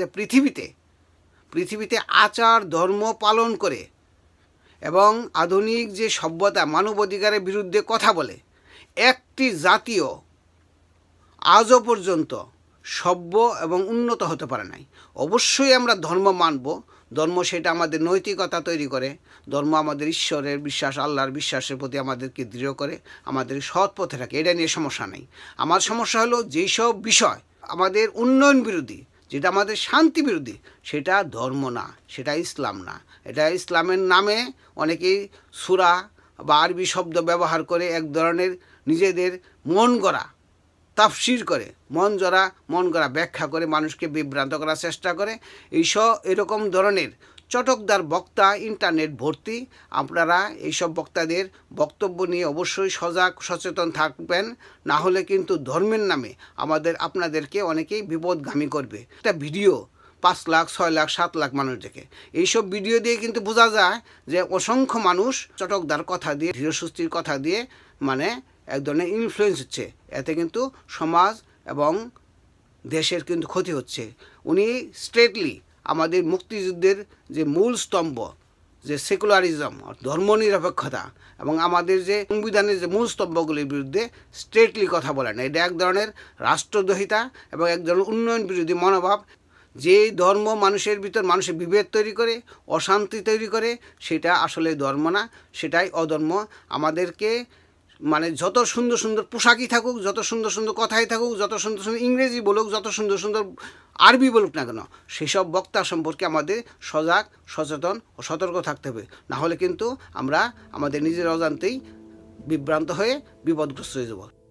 যে পৃথিবীতে পৃথিবীতে আচার ধর্ম পালন করে এবং আধুনিক যে সভ্যতা মানবাধিকারের বিরুদ্ধে কথা বলে একটি জাতীয় আজও পর্যন্ত সভ্য এবং উন্নত হতে পারে নাই অবশ্যই আমরা ধর্ম মানব ধর্ম সেটা আমাদের নৈতিকতা তৈরি করে ধর্ম আমাদের ঈশ্বরের বিশ্বাস আল্লাহর বিশ্বাসের প্রতি আমাদেরকে দৃঢ় করে আমাদের সৎ পথে রাখে এটা নিয়ে সমস্যা নেই আমার সমস্যা হলো যেই সব বিষয় আমাদের উন্নয়ন বিরোধী যেটা আমাদের শান্তি বিরোধী সেটা ধর্ম না সেটা ইসলাম না এটা ইসলামের নামে অনেকেই সুরা বা আরবি শব্দ ব্যবহার করে এক ধরনের নিজেদের মন গড়া তাফসির করে মন জরা মন গড়া ব্যাখ্যা করে মানুষকে বিভ্রান্ত করার চেষ্টা করে এইসব এরকম ধরনের চটকদার বক্তা ইন্টারনেট ভর্তি আপনারা এইসব বক্তাদের বক্তব্য নিয়ে অবশ্যই সজাগ সচেতন থাকবেন না হলে কিন্তু ধর্মের নামে আমাদের আপনাদেরকে অনেকেই বিপদগামী করবে একটা ভিডিও পাঁচ লাখ ছয় লাখ সাত লাখ মানুষ দেখে এইসব ভিডিও দিয়ে কিন্তু বোঝা যায় যে অসংখ্য মানুষ চটকদার কথা দিয়ে ধীরসুস্থির কথা দিয়ে মানে এক ধরনের ইনফ্লুয়েন্স হচ্ছে এতে কিন্তু সমাজ এবং দেশের কিন্তু ক্ষতি হচ্ছে উনি স্ট্রেটলি আমাদের মুক্তিযুদ্ধের যে মূল স্তম্ভ যে সেকুলারিজম ধর্মনিরপেক্ষতা এবং আমাদের যে সংবিধানের যে মূল স্তম্ভগুলির বিরুদ্ধে স্ট্রেটলি কথা বলেন এটা এক ধরনের রাষ্ট্রদ্রোহিতা এবং এক ধরনের উন্নয়ন বিরোধী মনোভাব যে ধর্ম মানুষের ভিতর মানুষের বিভেদ তৈরি করে অশান্তি তৈরি করে সেটা আসলে ধর্ম না সেটাই অধর্ম আমাদেরকে মানে যত সুন্দর সুন্দর পোশাকই থাকুক যত সুন্দর সুন্দর কথাই থাকুক যত সুন্দর সুন্দর ইংরেজি বলুক যত সুন্দর সুন্দর আরবি বলুক না কেন সেসব বক্তা সম্পর্কে আমাদের সজাগ সচেতন ও সতর্ক থাকতে হবে না হলে কিন্তু আমরা আমাদের নিজের অজান্তেই বিভ্রান্ত হয়ে বিপদগ্রস্ত হয়ে যাব